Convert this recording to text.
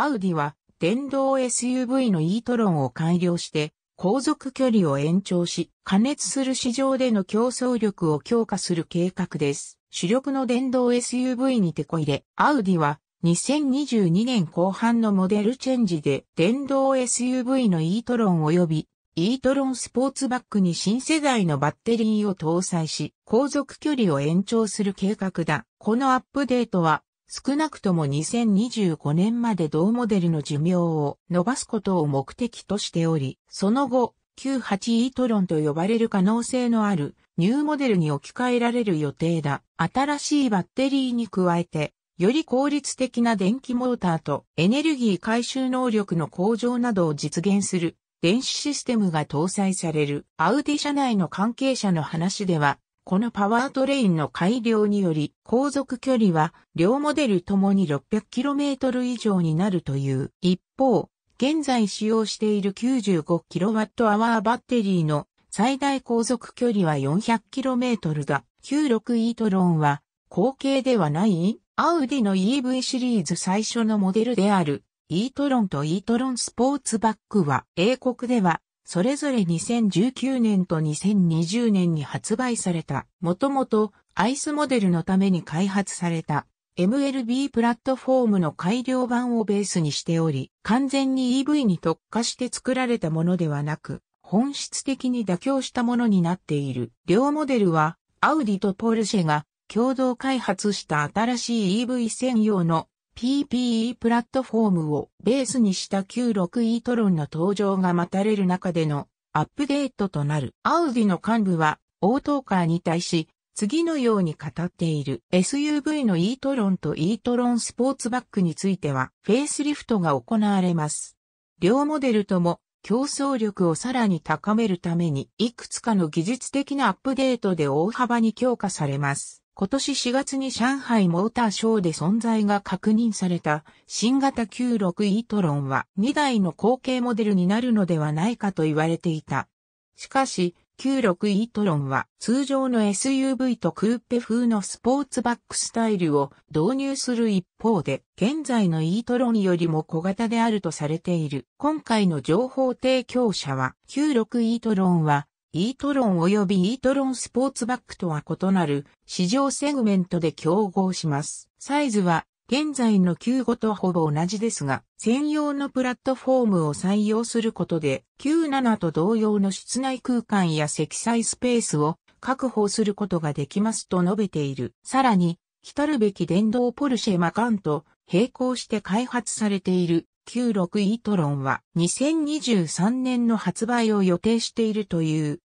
アウディは電動 SUV の e トロンを改良して航続距離を延長し、加熱する市場での競争力を強化する計画です。主力の電動 SUV にてこ入れ、アウディは2022年後半のモデルチェンジで電動 SUV の e トロン及び e トロンスポーツバックに新世代のバッテリーを搭載し、航続距離を延長する計画だ。このアップデートは少なくとも2025年まで同モデルの寿命を伸ばすことを目的としており、その後、98イートロンと呼ばれる可能性のあるニューモデルに置き換えられる予定だ。新しいバッテリーに加えて、より効率的な電気モーターとエネルギー回収能力の向上などを実現する電子システムが搭載される。アウディ社内の関係者の話では、このパワートレインの改良により、航続距離は両モデルともに 600km 以上になるという。一方、現在使用している 95kWh バッテリーの最大航続距離は 400km だ。96 e トロンは後継ではないアウディの EV シリーズ最初のモデルであるイートロンとイートロンスポーツバックは英国ではそれぞれ2019年と2020年に発売された、もともとアイスモデルのために開発された MLB プラットフォームの改良版をベースにしており、完全に EV に特化して作られたものではなく、本質的に妥協したものになっている。両モデルは、アウディとポルシェが共同開発した新しい EV 専用の PPE プラットフォームをベースにした 96e トロンの登場が待たれる中でのアップデートとなる。アウディの幹部は、オートーカーに対し、次のように語っている SUV の e トロンと e トロンスポーツバッグについては、フェイスリフトが行われます。両モデルとも、競争力をさらに高めるために、いくつかの技術的なアップデートで大幅に強化されます。今年4月に上海モーターショーで存在が確認された新型 96e トロンは2台の後継モデルになるのではないかと言われていた。しかし、96e トロンは通常の SUV とクーペ風のスポーツバックスタイルを導入する一方で、現在の e トロンよりも小型であるとされている。今回の情報提供者は96 e トロンはイートロン及びイートロンスポーツバッグとは異なる市場セグメントで競合します。サイズは現在の q 5とほぼ同じですが、専用のプラットフォームを採用することで、Q7 と同様の室内空間や積載スペースを確保することができますと述べている。さらに、来るべき電動ポルシェマカンと並行して開発されている96イートロンは2023年の発売を予定しているという。